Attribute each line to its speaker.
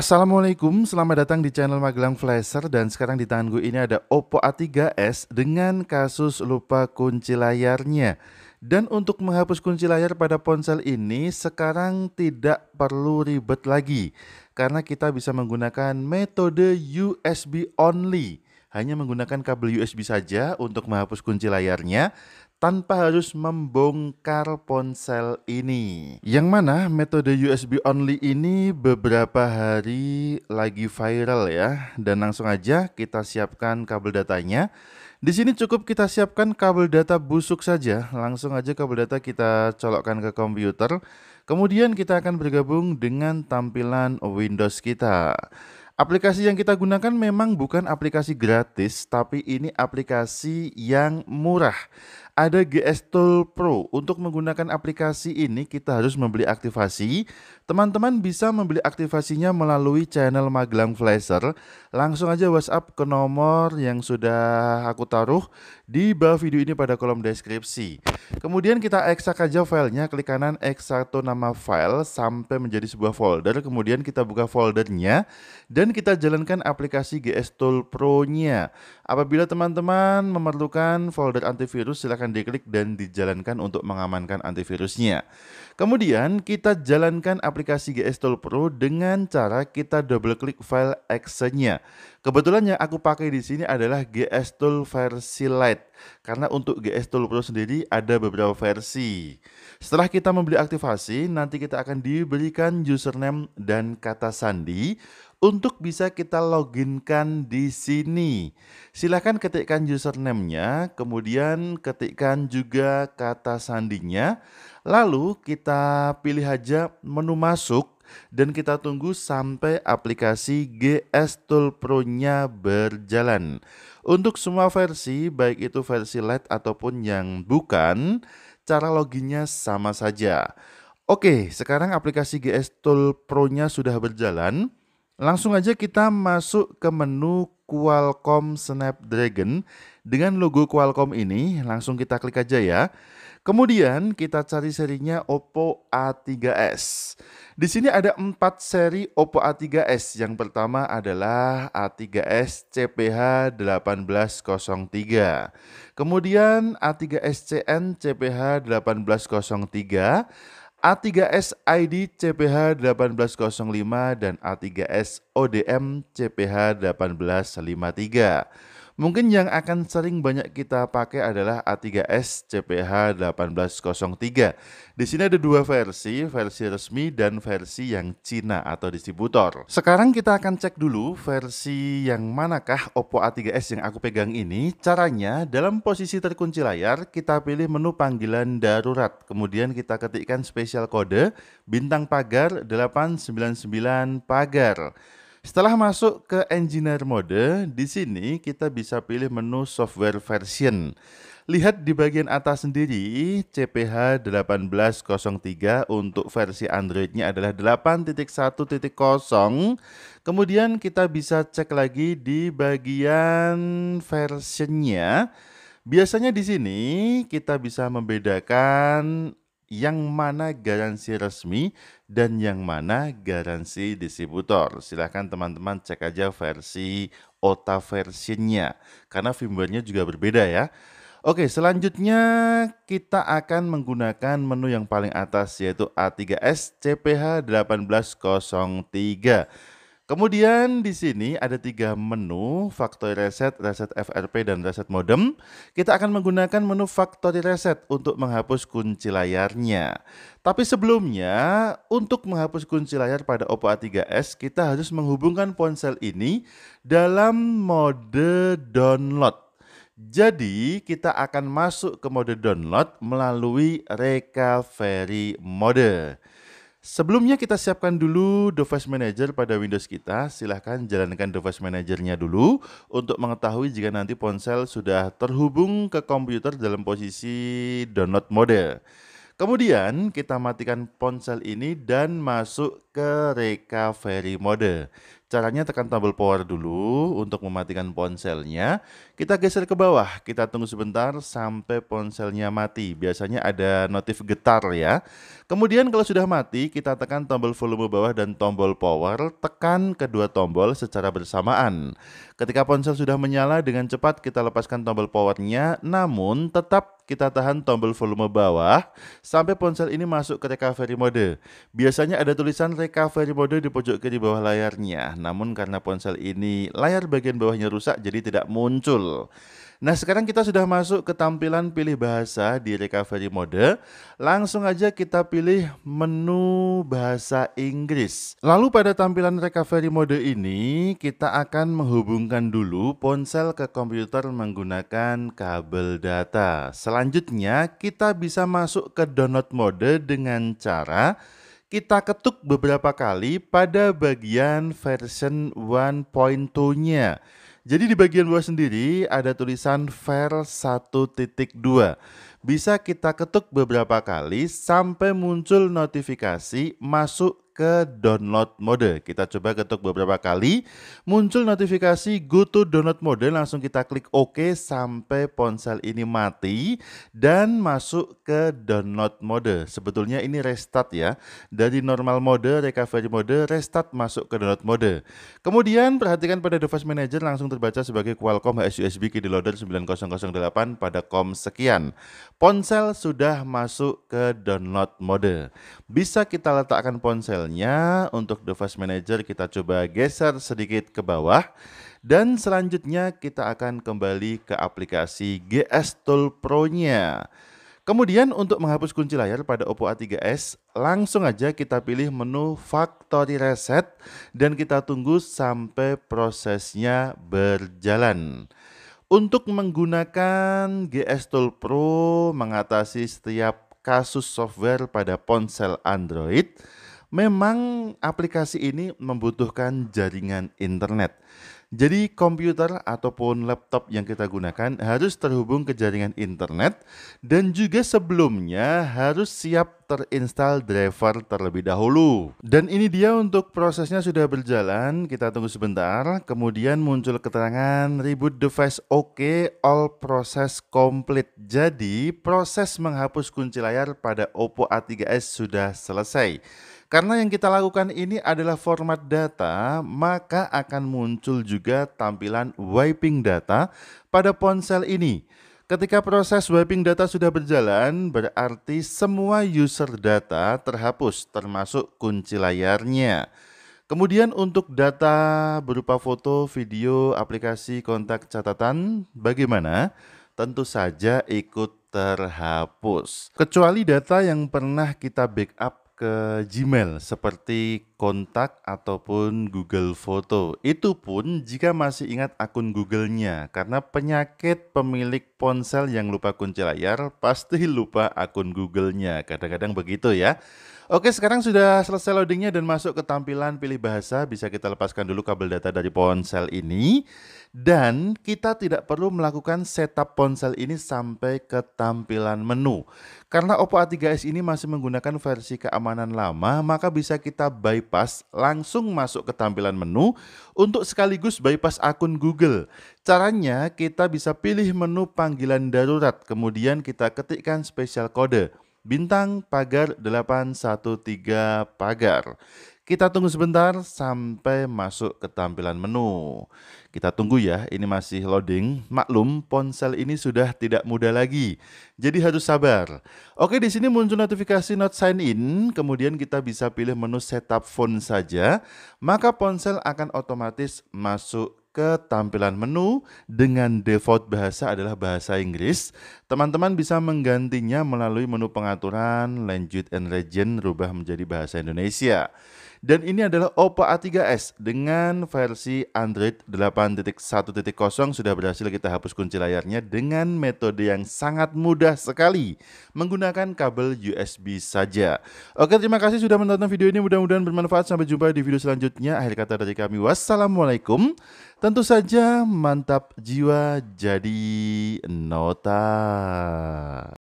Speaker 1: Assalamualaikum, selamat datang di channel Magelang Flasher dan sekarang di tangan gue ini ada Oppo A3s dengan kasus lupa kunci layarnya. Dan untuk menghapus kunci layar pada ponsel ini sekarang tidak perlu ribet lagi karena kita bisa menggunakan metode USB only hanya menggunakan kabel USB saja untuk menghapus kunci layarnya, tanpa harus membongkar ponsel ini. Yang mana metode USB only ini beberapa hari lagi viral ya. Dan langsung aja kita siapkan kabel datanya. Di sini cukup kita siapkan kabel data busuk saja. Langsung aja kabel data kita colokkan ke komputer. Kemudian kita akan bergabung dengan tampilan Windows kita. Aplikasi yang kita gunakan memang bukan aplikasi gratis, tapi ini aplikasi yang murah ada GS Tool Pro. Untuk menggunakan aplikasi ini kita harus membeli aktivasi. Teman-teman bisa membeli aktivasinya melalui channel Magelang Flasher. Langsung aja WhatsApp ke nomor yang sudah aku taruh di bawah video ini pada kolom deskripsi. Kemudian kita ekstrak aja filenya, klik kanan ekstrak nama file sampai menjadi sebuah folder. Kemudian kita buka foldernya dan kita jalankan aplikasi GS Tool Pro-nya. Apabila teman-teman memerlukan folder antivirus silahkan akan diklik dan dijalankan untuk mengamankan antivirusnya. Kemudian kita jalankan aplikasi GS Tool Pro dengan cara kita double klik file exe-nya. Kebetulan yang aku pakai di sini adalah GS Tool versi Lite karena untuk GS Tool Pro sendiri ada beberapa versi. Setelah kita membeli aktivasi, nanti kita akan diberikan username dan kata sandi untuk bisa kita loginkan di sini. Silahkan ketikkan username-nya, kemudian ketikkan juga kata sandinya, lalu kita pilih aja menu masuk dan kita tunggu sampai aplikasi GS Tool Pro-nya berjalan. Untuk semua versi, baik itu versi Lite ataupun yang bukan, cara loginnya sama saja. Oke, sekarang aplikasi GS Tool Pro-nya sudah berjalan. Langsung aja kita masuk ke menu Qualcomm Snapdragon. Dengan logo Qualcomm ini, langsung kita klik aja ya. Kemudian kita cari serinya Oppo A3s. Di sini ada empat seri Oppo A3s. Yang pertama adalah A3s CPH 1803. Kemudian A3s CN CPH 1803. A3S ID CPH 1805 dan A3S ODM CPH 1853. Mungkin yang akan sering banyak kita pakai adalah A3S CPH 1803. Di sini ada dua versi, versi resmi dan versi yang Cina atau distributor. Sekarang kita akan cek dulu versi yang manakah Oppo A3S yang aku pegang ini. Caranya dalam posisi terkunci layar kita pilih menu panggilan darurat. Kemudian kita ketikkan spesial kode bintang pagar 899 pagar. Setelah masuk ke engineer mode, di sini kita bisa pilih menu software version. Lihat di bagian atas sendiri, CPH 1803 untuk versi Android-nya adalah 8.1.0. Kemudian kita bisa cek lagi di bagian versionnya. Biasanya di sini kita bisa membedakan yang mana garansi resmi dan yang mana garansi distributor. Silahkan teman-teman cek aja versi OTA versinya, karena firmware-nya juga berbeda ya. Oke, selanjutnya kita akan menggunakan menu yang paling atas yaitu A3S CPH1803. Kemudian di sini ada tiga menu, Factory Reset, Reset FRP, dan Reset Modem. Kita akan menggunakan menu Factory Reset untuk menghapus kunci layarnya. Tapi sebelumnya, untuk menghapus kunci layar pada Oppo A3s, kita harus menghubungkan ponsel ini dalam mode download. Jadi, kita akan masuk ke mode download melalui recovery mode. Sebelumnya kita siapkan dulu device manager pada Windows kita. Silahkan jalankan device manajernya dulu untuk mengetahui jika nanti ponsel sudah terhubung ke komputer dalam posisi download mode. Kemudian kita matikan ponsel ini dan masuk ke recovery mode. Caranya tekan tombol power dulu untuk mematikan ponselnya. Kita geser ke bawah, kita tunggu sebentar sampai ponselnya mati. Biasanya ada notif getar ya. Kemudian kalau sudah mati, kita tekan tombol volume bawah dan tombol power. Tekan kedua tombol secara bersamaan. Ketika ponsel sudah menyala, dengan cepat kita lepaskan tombol powernya, namun tetap kita tahan tombol volume bawah sampai ponsel ini masuk ke recovery mode. Biasanya ada tulisan recovery mode di pojok kiri bawah layarnya namun karena ponsel ini layar bagian bawahnya rusak jadi tidak muncul. Nah sekarang kita sudah masuk ke tampilan pilih bahasa di recovery mode. Langsung aja kita pilih menu bahasa Inggris. Lalu pada tampilan recovery mode ini kita akan menghubungkan dulu ponsel ke komputer menggunakan kabel data. Selanjutnya kita bisa masuk ke download mode dengan cara kita ketuk beberapa kali pada bagian version 1.2-nya. Jadi di bagian bawah sendiri ada tulisan ver 1.2. Bisa kita ketuk beberapa kali sampai muncul notifikasi masuk ke download mode. Kita coba ketuk beberapa kali, muncul notifikasi go to download mode, langsung kita klik OK sampai ponsel ini mati dan masuk ke download mode. Sebetulnya ini restart ya, dari normal mode, recovery mode, restart masuk ke download mode. Kemudian perhatikan pada device manager langsung terbaca sebagai Qualcomm HSUSB Key Loader 9008 pada COM sekian. Ponsel sudah masuk ke download mode. Bisa kita letakkan ponsel Misalnya untuk device manager kita coba geser sedikit ke bawah dan selanjutnya kita akan kembali ke aplikasi GS Tool Pro-nya. Kemudian untuk menghapus kunci layar pada Oppo A3s, langsung aja kita pilih menu Factory Reset dan kita tunggu sampai prosesnya berjalan. Untuk menggunakan GS Tool Pro mengatasi setiap kasus software pada ponsel Android, Memang aplikasi ini membutuhkan jaringan internet. Jadi komputer ataupun laptop yang kita gunakan harus terhubung ke jaringan internet dan juga sebelumnya harus siap terinstal driver terlebih dahulu. Dan ini dia untuk prosesnya sudah berjalan, kita tunggu sebentar, kemudian muncul keterangan reboot device OK, all process complete. Jadi proses menghapus kunci layar pada Oppo A3s sudah selesai. Karena yang kita lakukan ini adalah format data, maka akan muncul juga tampilan wiping data pada ponsel ini. Ketika proses wiping data sudah berjalan, berarti semua user data terhapus termasuk kunci layarnya. Kemudian untuk data berupa foto, video, aplikasi, kontak, catatan, bagaimana? Tentu saja ikut terhapus. Kecuali data yang pernah kita backup ke Gmail seperti kontak ataupun Google Foto. Itu pun jika masih ingat akun Google-nya karena penyakit pemilik ponsel yang lupa kunci layar pasti lupa akun Google-nya. Kadang-kadang begitu ya. Oke, sekarang sudah selesai loadingnya dan masuk ke tampilan pilih bahasa. Bisa kita lepaskan dulu kabel data dari ponsel ini. Dan kita tidak perlu melakukan setup ponsel ini sampai ke tampilan menu. Karena Oppo A3s ini masih menggunakan versi keamanan lama, maka bisa kita bypass langsung masuk ke tampilan menu untuk sekaligus bypass akun Google. Caranya kita bisa pilih menu panggilan darurat, kemudian kita ketikkan special kode bintang pagar 813 pagar. Kita tunggu sebentar sampai masuk ke tampilan menu. Kita tunggu ya, ini masih loading. Maklum, ponsel ini sudah tidak muda lagi. Jadi harus sabar. Oke, di sini muncul notifikasi not sign in. Kemudian kita bisa pilih menu setup phone saja. Maka ponsel akan otomatis masuk ke tampilan menu dengan default bahasa adalah bahasa Inggris. Teman-teman bisa menggantinya melalui menu pengaturan lanjut and region rubah menjadi bahasa Indonesia. Dan ini adalah Oppo A3s dengan versi Android 8.1.0 sudah berhasil kita hapus kunci layarnya dengan metode yang sangat mudah sekali menggunakan kabel USB saja. Oke, terima kasih sudah menonton video ini. Mudah-mudahan bermanfaat. Sampai jumpa di video selanjutnya. Akhir kata dari kami. Wassalamualaikum. Tentu saja mantap jiwa jadi nota.